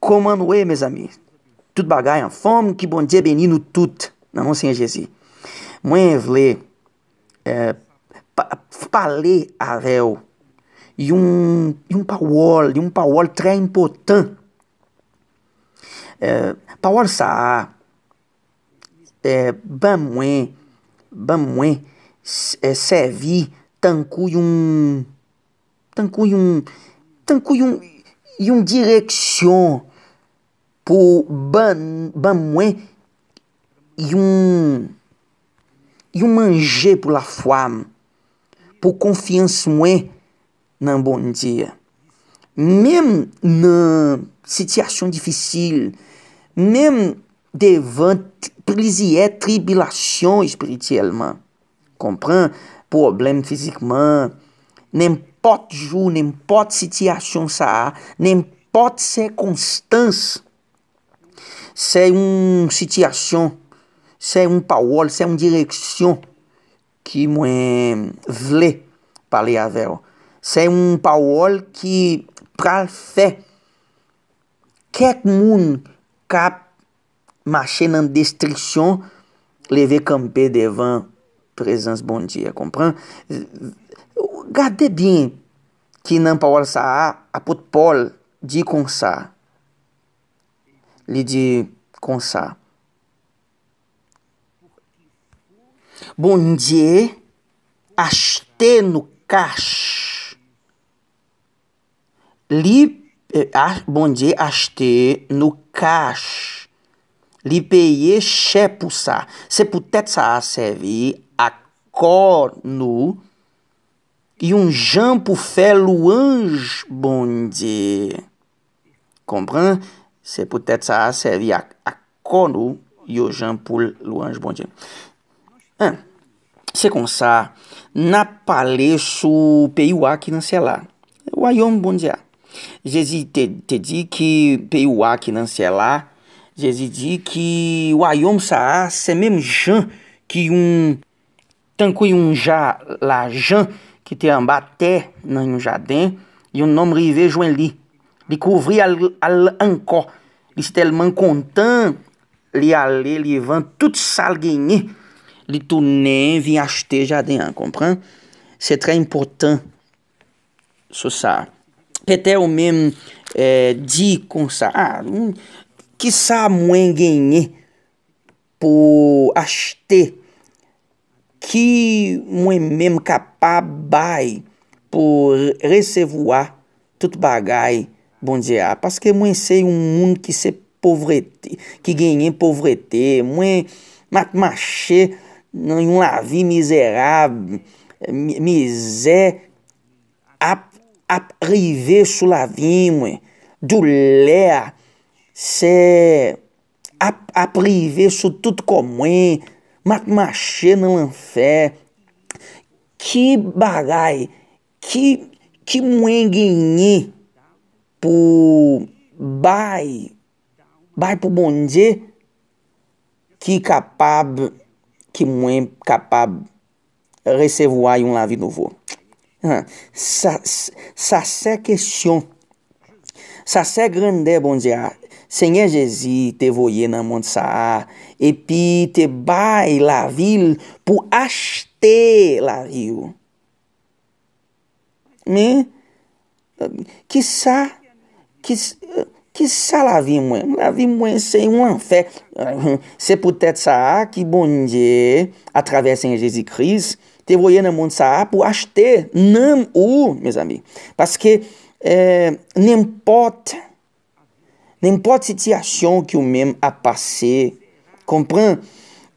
Como é, meus amigos? Tudo bagay en que bom dia, benino tudo. Na mão sem Jesus. Mãe vle, é, a avel. E um, e um pawol, e um pauol très important. É, pawol sa, é, ban mwen, ban mwen, é, servi, tancou e um, tanku e um, tanku e um, e um direcção pou ban mwen yon manje pou la fwam, pou konfians mwen nan bondye. Mem nan sityasyon difisil, mem devan plizye tribilasyon espirityelman. Kompran? Problem fizikman, nan mwen pot joun, nan mwen pot sityasyon sa, nan mwen pot sekonstans, Se yon sityasyon, se yon pawol, se yon direksyon ki mwen vle pali avel. Se yon pawol ki pral fe. Kek moun kap mache nan destriksyon leve kampe devan prezans bon bondi a kompran. Gade bin ki nan pawol sa a apot pol di kon sa. Li di kon sa. Bondye ashte nou kash. Eh, bondye ashte nou kash. Li peye che pou sa. Se pou tete sa a sevi akor nou yon jan pou fe louanj bondye. Kompran? Se pou tèt sa a sevi ak konou yo jan pou lou anj bondi an. An, se kon sa, na pale sou pey wak nan se la. Wajom bondi an. Jezi te di ki pey wak nan se la. Jezi di ki wajom sa a se menm jan ki yon tankou yon jan la jan ki te ambate nan yon jaden. Yon nom rive jwen li. Bi kouvri al ankon. Estelman kontan li ale, li van, tout sal genye, li tou nen vin achte jaden an, kompran? Se tre important sou sa. Petè ou men eh, di kon sa, ah, hmm, ki sa mwen genye pou achte, ki mwen men kapabay pou resevoa tout bagay, Bondiya, ah, paske mwen se yon moun ki se povrete, ki genyen povrete, mwen matmache yon lavi mizerab, mize ap rive sou lavi mwen, do lea ah, se ap rive sou tout komwen, matmache nan lanfe, mwen se ki bagay, ki mwen genyen, pou bay pou bondje ki mwen kapab resevwa yon lavi nouvo. Sa se kwestyon, sa se grande bondje a, Senye Jezi te voye nan moun sa a, epi te bay lavil pou ashte lavil. Men, ki sa... que, que salavimue, lavimue sem uma fé. Se putet sa que bon Dieu, através em Jesus Cristo, te voyez dans monde ça pour acheter n'im ou, mes amis. Parce que é, n'importe n'importe situation que o mesmo a passé, comprend?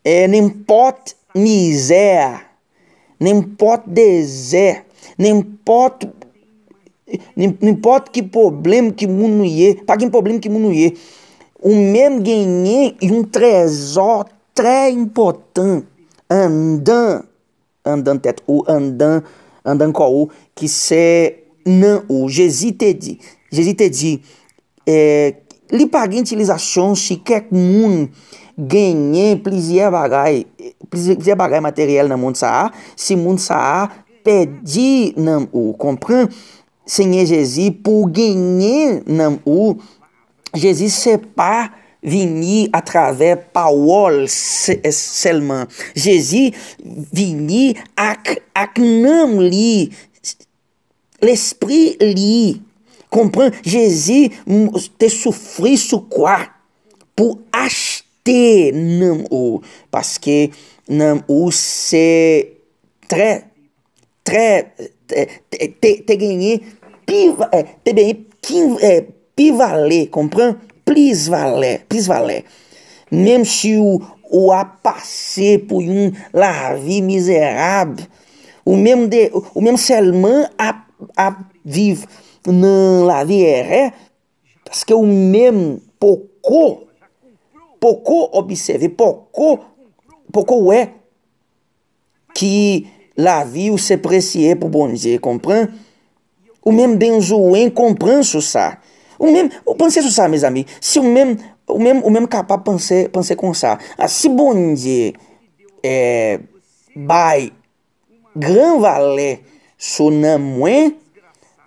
É, n'importe misère, n'importe désert, n'importe N'importe ki problem ki moun nou ye, pa gen problem ki moun nou ye, ou men genye yon trezor tre important, an dan, an dan tet, ou an dan, an dan kou, ki se nan ou, je zite di, je zite di, li pa gen yon utilizasyon si kek moun genye plizye bagay, plizye bagay materyel nan moun sa a, si moun sa a pedi nan ou, kompran, senhor Jésus, por gagner nam ou, Jesus separe vini através travers eh, Selman. Jesus Jésus vini ak, ak nam li, l'esprit li. Comprend, Jésus te souffri sous quoi? Pour acheter nam ou. Parce que nam ou c'est très, très te genye pi eh, eh, vale, kompran? Plis vale, plis vale. Mem si ou apase pou yon lavi mizerab, ou mem selman ap viv nan lavi ere, taske ou mem poko, poko obseve, poko, poko ou e, ki... la vi ou se pour bon Dieu, kompran? Ou menm denjouwen kompran sou sa. Ou ou pense sou sa, mes amis. si ou menm, ou menm, ou menm pense, pense kon sa. A si Dieu, eh, bay, gran vale, sou nan mwen,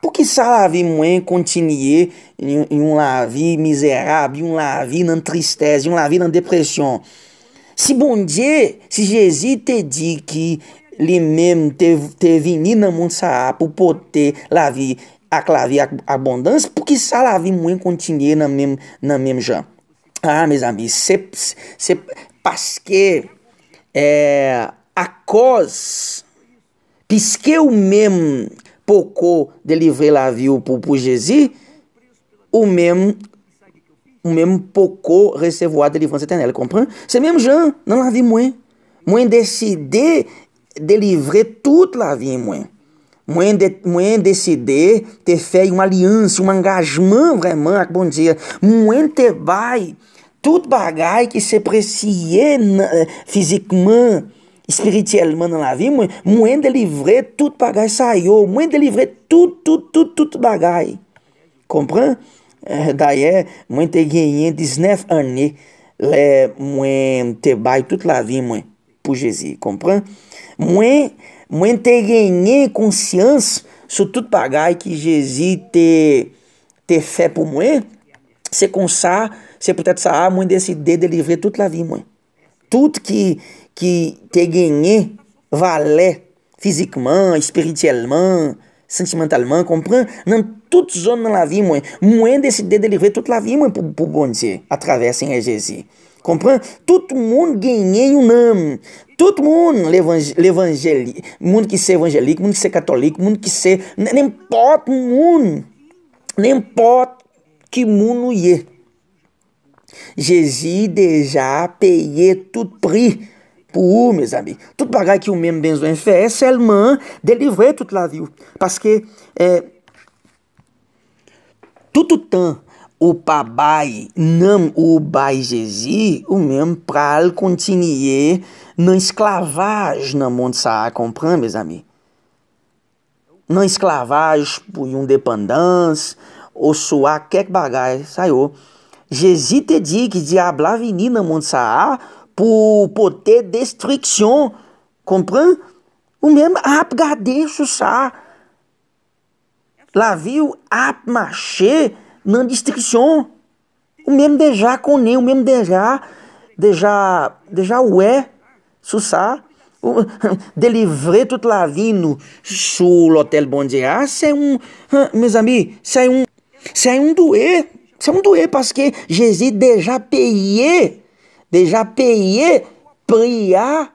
pou ki sa la vi mwen kontinye, yon la vi misérable, yon la vi nan tristez, yon la vi nan depresyon. Si bonje, si jezi te di ki, Li mesmo teve, teve Nina Munsaá, Pupotê, Lavi, Aclavi, Abundância, porque Salavi muito continue na mesma, na mesma já. Ah, meus amigos, se, se, pasque, é, acós, pisque o mesmo pouco de livre Lavi, o Pupu Jesus, o mesmo o mesmo pouco recevoir délivrance éternelle, comprend? C'est même Jean, não la vie moins. Moins décider délivrer toute la vie, moi. Mwen, de, mwen deside te fey yon alians, yon angajman vreman ak bon diya. Mwen te bay tout bagay ki se presye fizikman, espirityelman nan la vi. Mwen, mwen delivre tout bagay sa yo. Mwen delivre tout, tout, tout, tout bagay. Kompran? Daye, mwen te genyen 19 ane le mwen te bay tout la vi mwen. pou Jezi, kompran? Mwen te genye konsyans sou tout bagay ki Jezi te fe pou mwen, se kon sa, se potet sa a, mwen deside de livre tout la vi, mwen. Tout ki te genye valè fizikman, espirityelman, sentimentalman, kompran? Nan tout zon nan la vi, mwen. Mwen deside de livre tout la vi, mwen, pou gonde se atravesen e Jezi. Comprend? Todo mundo ganhei um nome. Todo mundo, levangeli, mundo que ser evangélico, mundo que ser católico, mundo que ser. Nem pode mundo. Nem pode que mundo é. Jesus déjà payé tout prix pour mes amis. Tout bagay qui ou même besoin faire, é seulement délivrer toute la vie. Parce que eh, tout le o papai não o baijezi, o mesmo ele continuar não esclavagem na monde ça, meus mes amis? Não esclavage por um dependance, ou suar que bagay, saiu. Jésus te diz que diabla vini na dans monde por pour destruição destruction, o mesmo ap sa lá viu La ap na distinção O mesmo com connaît, o mesmo déjà, déjà, déjà ouais, sous ça. Délivrer toute la vie no, sur l'hôtel Bondia, ah, c'est um, meus amigos c'est um, c'est um doué. C'est um doué parce que Jésus déjà payé, déjà payé, prier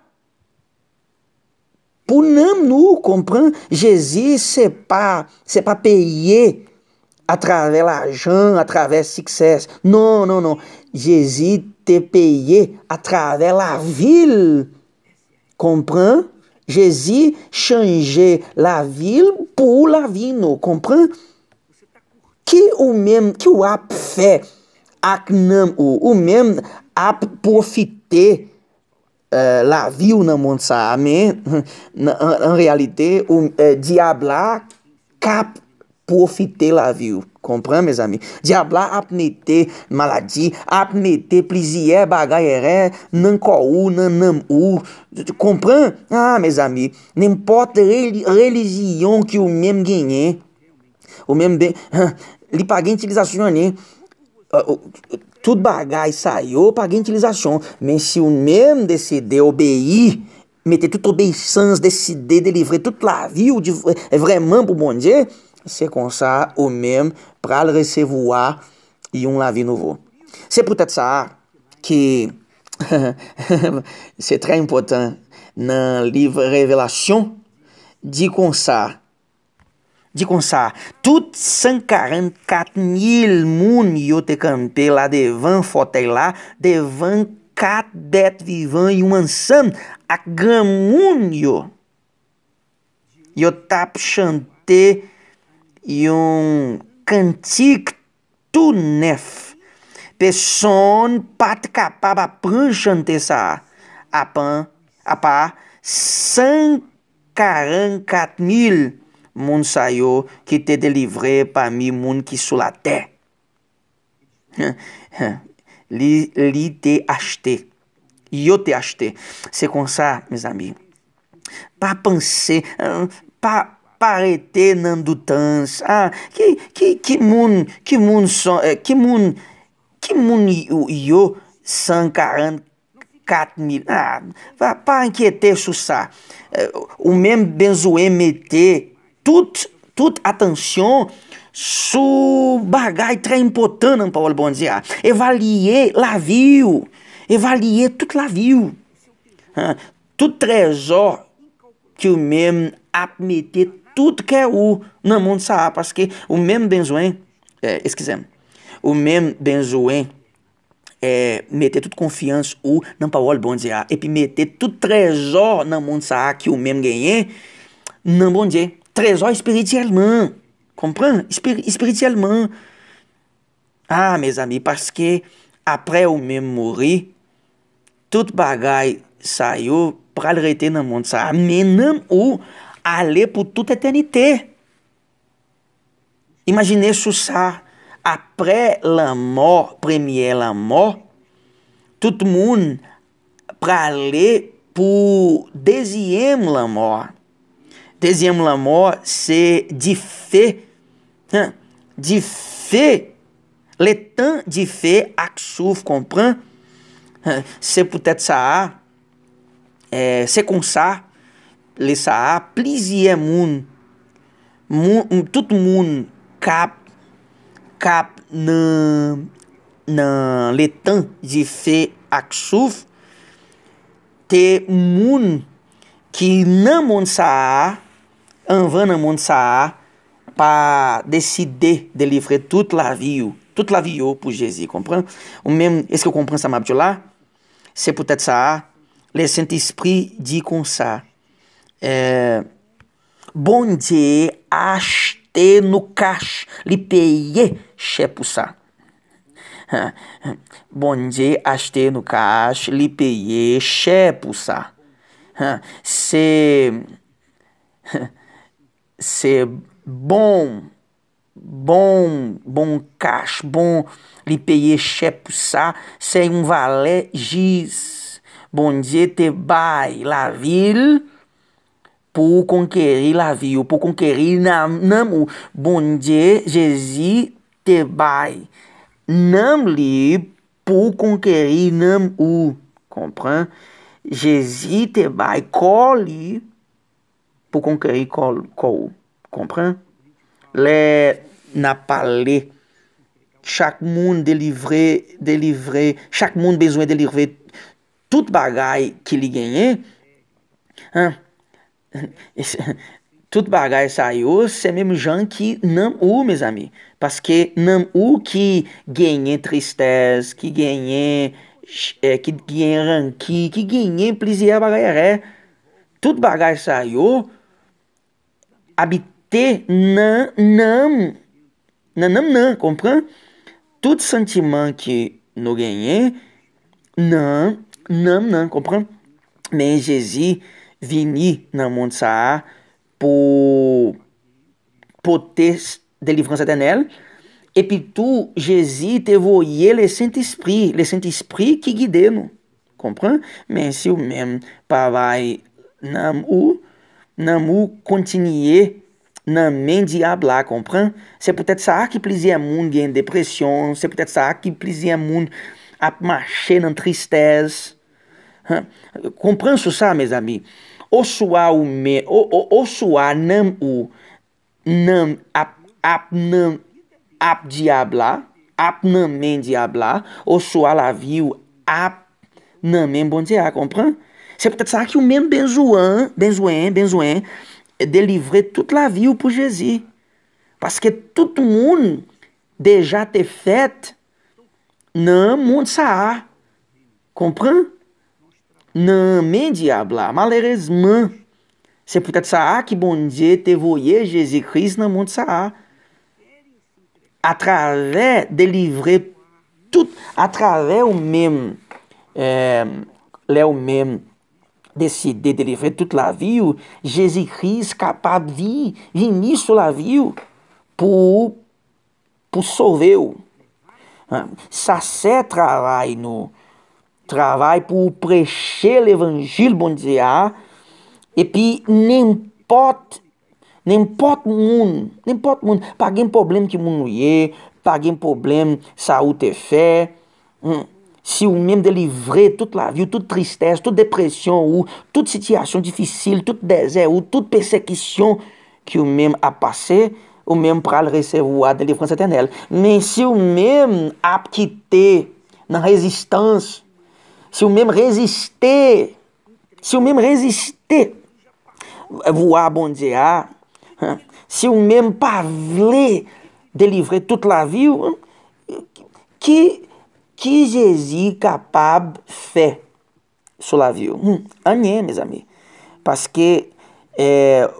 pour nous, nous comprend. Jésus, c'est pas, c'est pas payé A travè la jan, a travè siksès. Non, non, non. Jezi te peye non. a travè la vil. Kompran? Jezi chanje la vil pou la vi nou. Kompran? Ki ou men, ki ou ap fè ak nan ou? Ou men ap profite euh, la vi ou nan moun sa? Ame, en realite, euh, diabla kap. profiter la vie. Comprenez, mes amis? Diabla ap nete maladie, ap nete plizier bagay ere, nan kou, nan nam ou. Comprenez? Ah, mes amis, n'importe religion que o même genye, o même de, li pa gen utilizasyon ne, euh, tout bagay sa yo pa gen utilizasyon, men si o même decidir obeyi, meter toute obéissance, decidir de livrer toute la vie ou de, vraiment pour bon Dieu, Se konsa ou mem pral resevoa yon lavi nouvo. Se poutet sa ki se tre impotant nan liv revelasyon. Di konsa, di konsa, tout 144 mil moun yo te kante la devan fotey la, devan kat det vivan yon ansan ak gran moun yo. Yo tap chante... yon kantik tou nef peson pat kapab aprenjante sa apan, apan 144 mil moun sayo ki te delivre pa mi moun ki sou la te li te achte yo te achte se kon sa, miz ami pa pense, euh, pa pa parete nandutans. Ah, que, que, que mun, que mun, son, eh, que mun, que mun yo sankaran mil. Ah, pa para su sa. O mesmo benzoé mete toute, toute attention su bagay tre important pa ol bon dia. Ah. Evalier la viu. Evalier tout la viu. Ah, tout trésor que o mesmo admitir tudo que é u no mundo sabe, porque o mesmo benzoen, é, o mesmo benzoen, é, meter tudo confiança, o não para o bom dia, ah, e meter tudo na no mundo sabe que o mesmo ganhe não bom dia, trezor é espiritualmente, compreende Espir espiritualmente. Ah, mes amis, parce que après o mesmo morrer tudo bagay sa para pral na mão de sa. Mais o a ler por éternité. Imaginez sous ça, après la mort, première la mort, tout le monde para aller pour deuxième la mort. Deuxième la mort, c'est de fait, hein? de fait, le temps de fait, axouf, comprend? Hein? C'est peut-être ça, é, c'est comme ça, le saha pliziye moun, moun, tout moun, kap, kap nan, nan, le tan, di fe aksouf, te moun, ki nan moun saha, anvan nan moun saha, pa deside, de livre tout la viyo, tout la viyo pou Jezi, kompran? Ou men, eske kompran sa mabjou la? Se poutet saha, le senti espri di kon saha, Euh, bon dje ashte nou kash li peye chepousa. Bon dje ashte nou kash li peye chepousa. Se bon kash bon, bon bon, li peye chepousa se yon vale jiz. Bon dje te bay la vil... Pou konkeri la vi ou, bon, pou konkeri nam ou. Bondye, jezi, tebay. Nam li pou konkeri nam ou. Kompran? Jezi, tebay, ko li pou konkeri ko ou. Kompran? Le napale. Chak moun delivre, delivre. Chak moun bezwe delivre tout bagay ki li genye. Ha? toute bagaille sérieuse, c'est même gens qui n'aiment ou, mes amis. Parce que não ou que ganhe tristeza, é, que ganha ranqui, que gagnent plaisir bagaille. tudo bagaille saiu. habiter não não não não não, comprends? Tudo sentimento que não ganhe não não não comprends? Mas Jesus Vini na Montsaá por, por ter délivrance éternelle. Et E tu Jésus te voyé le Saint-Esprit, le Saint-Esprit qui guide nous. Mas se o mesmo même travail nan ou, na ou continuer nan men diable là, comprends? C'est peut-être ça que plisia à monde depressão, a une dépression, peut-être ça qui plaisir à marcher na tristeza. Hein? Comprends ça, mes amis. Oswa ou me, oswa nam ou nam ap, ap nam ap diabla, ap nan men diabla, oswa la vi ou ap nan men bon diya, kompran? Se ptet sa ki ou men benzouen, benzouen, benzouen, delivre tout la vi ou pou Jezi. Paske tout moun deja te fet nan moun sa a, não me diabla, malheureusement. C'est peut-être que bon dia te voyait Jésus-Christ dans le de ça. À travers délivrer tout, à travers ou mesmo euh, là ou même, de livrer tudo la viu? Jésus-Christ capable de vivre, venir sur la vie por pour sauver. Ça, c'est travail, travail pour prêcher l'évangile, bon Dieu. Et puis, n'importe, n'importe moun, n'importe moun, pas de problème qui moun yé, pas de problème ça ou te fait. Hmm. Si ou même délivrer toda la vie, toda tristeza toda depressão ou toda situação difícil tout désert, ou toda perseguição que ou même a passé, ou même pral recevoir délivrance éternelle. Mais si ou même a quitté na resistência se o mesmo resistir, se o mesmo resistir, voar, bondear, ah, se o mesmo pavler, délivrer toute la vie, hum, que, que Jesus capable fait sur la vie? Hum, Anien, meus amigos, Parce que é, eh,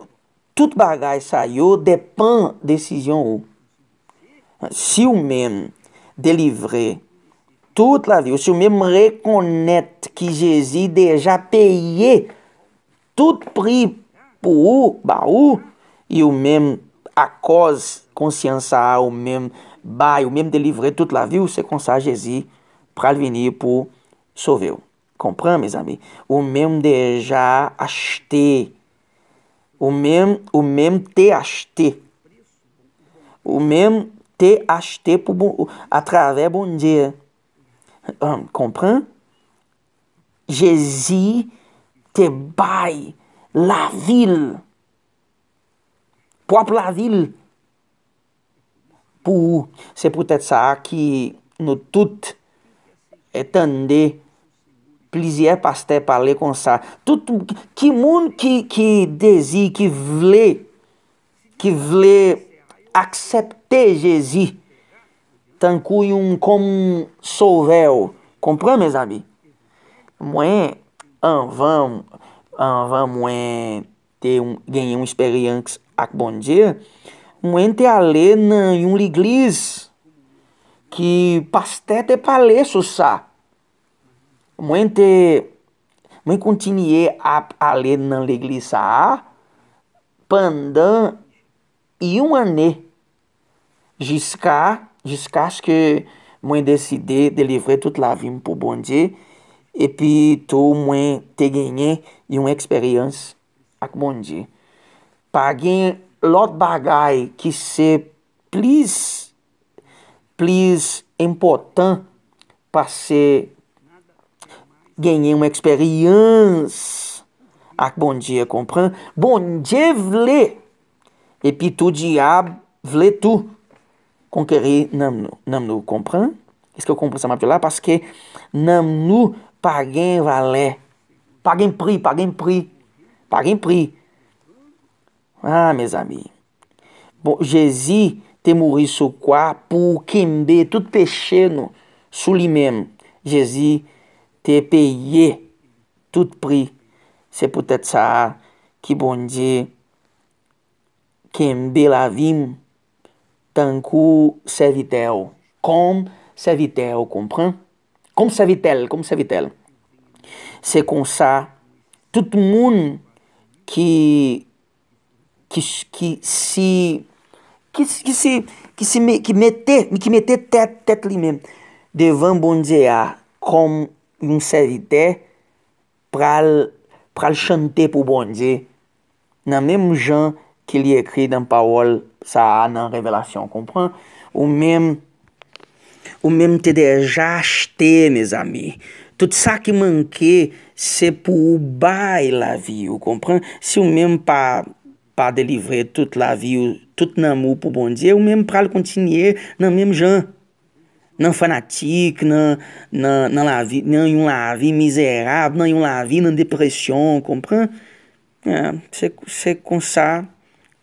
tudo bagagem saiu depende da decisão. Hum? Se o mesmo délivrer toute la vie. Ou si même reconnaître que Jésus déjà payé tout prix pour vous, e o mesmo a cause consciência o mesmo bai, o mesmo delivré toute la vie, c'est comme ça Jésus para venir pour sauver. Comprends mes amis? O mesmo déjà acheté. O mesmo, o mesmo te acheté. O mesmo te acheté por, através bom dia. An kompran? Jezi te bay la vil. Po ap la vil. Po ou? Se pou tete sa ki nou tout etande plizye paste pale konsa. Tout ki moun ki dezi, ki vle, ki vle aksepte Jezi. tan ku yon kom souvel. Kompran, me zabi? Mwen, anvan, anvan mwen te genyon esperyans ak bondje, mwen te ale nan yon liglis ki pastete pale sou sa. Mwen te, mwen kontinye ap ale nan liglis sa, a pandan yon ane jiska Jiskas ke mwen deside de livre tout la vim pou bondye. Epi tou mwen te genye yon eksperyans ak bondye. Pa gen lot bagay ki se plis, plis impotant pa se genye yon eksperyans ak bondye kompran. Bondye vle epi tou diab vle tou. Kon kere nam nou. Nam nou kompran? Eske yo kompran sa map di la? Paske nam nou pagen vale. Pagen pri. Pagen pri. Pagen pri. Ah, me zami. Bon, jezi te mouri sou kwa pou kembe tout pe chenou. Sou li men. Jezi te peye tout pri. Se pote sa ki bon di kembe la vim. tan kou servite ou kom servite ou kompran, kom servite ou kom servite ou, se kon sa, tout moun ki, ki si, ki si, ki mette tet li men, devan bondye a, kom yon servite, pral chante pou bondye, nan menm jan, ki li ekri dan paol sa anan revelasyon, kompran, ou menm te deja achte, mes ami, tout sa ki manke, se pou ou bay la vi, ou kompran, se ou menm pa delivre tout la vi, tout nan mou pou bondye, ou menm pral kontinye nan menm jan, nan fanatik, nan yon la vi mizerab, nan yon la vi nan depresyon, kompran, se kon sa,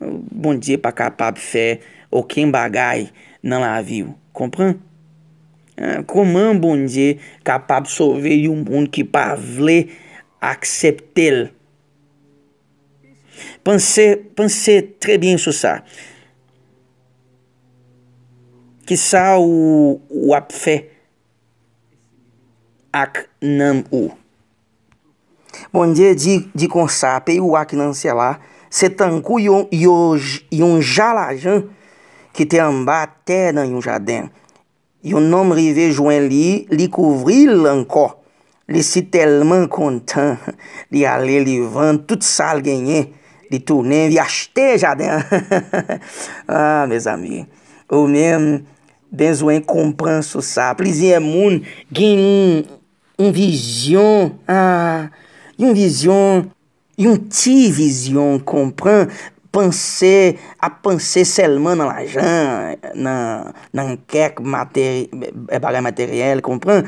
Bom dia pa capab fé, ou quem bagai não lá viu, comprando? Ah, Coman bom dia capab sorver um mundo que para vler acceptel. Pense, pense très bien sur ça. Que ça ou, ou ap fait ak nan ou. Bom dia de, de consap e o ak nan sei lá. Se tankou yon jala jan ki te amba te nan yon jaden. Yon nom rive jwen li, li kouvri lanko. Li si telman kontan. Li ale li vant, tout sal genyen. Li turnen, li ashte jaden. Ah, mes amin. Ou men, ben zwen kompran sou sa. Pliziye moun gen yon yon vizyon. Ah, yon vizyon Yon ti vizyon, kompran, panse, a panse selman nan la jan, nan kèk e bagay materyel, kompran,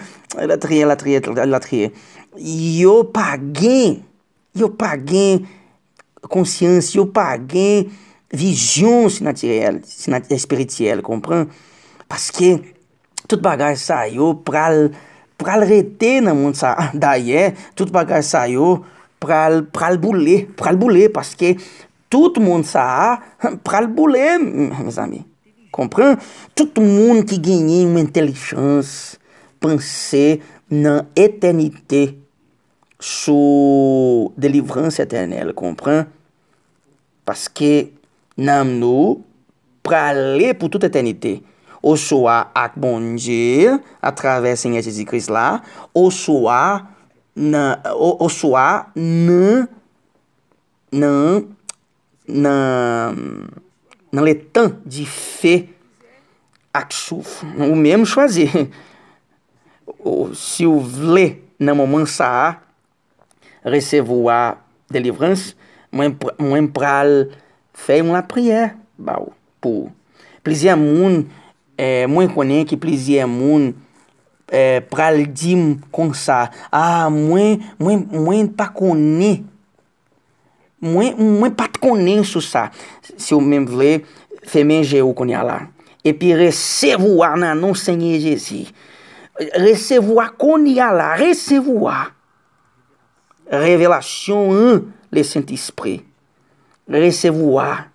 la triye, la triye, la triye. Yo pa gen, yo pa gen konsyans, yo pa gen vizyon sinateryel, sinateryel, espirityel, kompran, paske tout bagay sa yo pral, pral rete nan moun sa daye, tout bagay sa yo, pral boulè, pral boulè, paske tout moun sa a, pral boulè, mè mm, mè zami. Kompran? Tout moun ki genye mwen telichans, panse nan etenite, sou delivrans etenel, kompran? Paske nan mnou, pralè pou tout etenite, ou sou a ak bonjir, a travè senye Jezikris la, ou sou a ou sou a nan le tan di fe ak sou. Ou menm chwazi. Ou si ou vle nan mouman sa a, resevou a de livrans, mwen pral fe yon la priye. Pou. Plizi amoun, eh, mwen konen ki plizi amoun Eh, pral di kon sa, a, ah, mwen, mwen, mwen pa konen, mwen, mwen pa konen sou sa, se ou men vle, femen je ou konen ala, epi resevou an nanonsenye jezi, resevou an konen ala, resevou an, revelasyon an le senti spri, resevou an,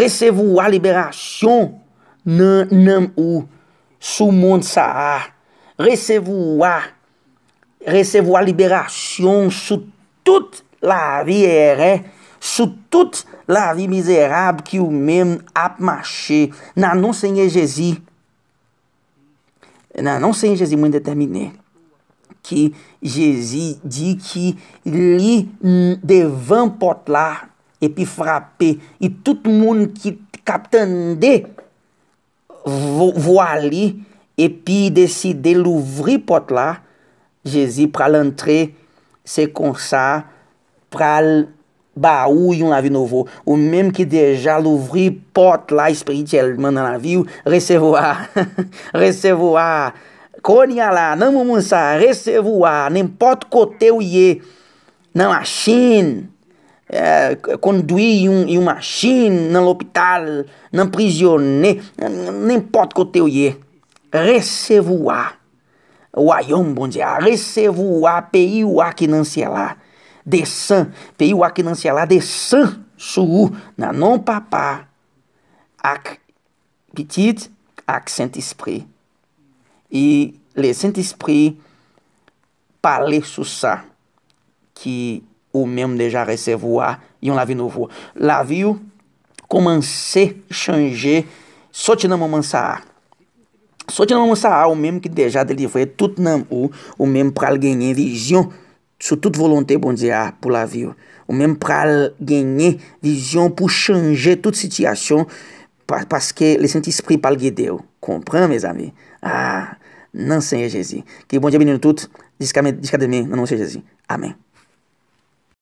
resevou an liberasyon, nan nan ou, sou moun sa a, recevoir, recevoir libération sous toute la vie errée, sous toute la vie misérable que o mesmo ap mache. Nan non Senye Jezi, nan non Senye Jezi mwen determine, que Jezi di ki li devan pot la, epi frape, e tout mundo que kapten de vo, vo ali, epi deside l'ouvrir pot la, Jezi pral antre se konsa pral baou yon la vi nouvo. Ou menm ki deja l'ouvrir pot la espirituelman nan la vi ou, resevoa, resevoa, konya la, nan moun moun sa, resevoa, nimpot kote ou ye, nan machin, é, eh, kondwi yon, yon machin, nan l'opital, nan prizyonne, nimpot kote ou ye recevoar. Wayom bondia, recevoar, peiuá que nancielá, dessan, peiuá que nancielá, dessan, suu, na non papá, ak petit, ak Saint-Esprit. E le Saint-Esprit parler sous ça, qui ou même déjà recevoir yon la vie nouveau. La vie commencer changer, sortir dans moment ça. Sò di nan moun sa a, ou mèm ki deja deli fwe tout nan ou, ou mèm pral genye vizyon. Sò tout volonté, bon dize a, ah, pou la viyo. Ou mèm pral genye vizyon pou chanje tout sityasyon, paske li senti espri pal gede yo. Kompran, mè zami? A, ah, nan senye jezi. Ki bon dje benyoun tout, diskade men nan moun se jezi. Amen.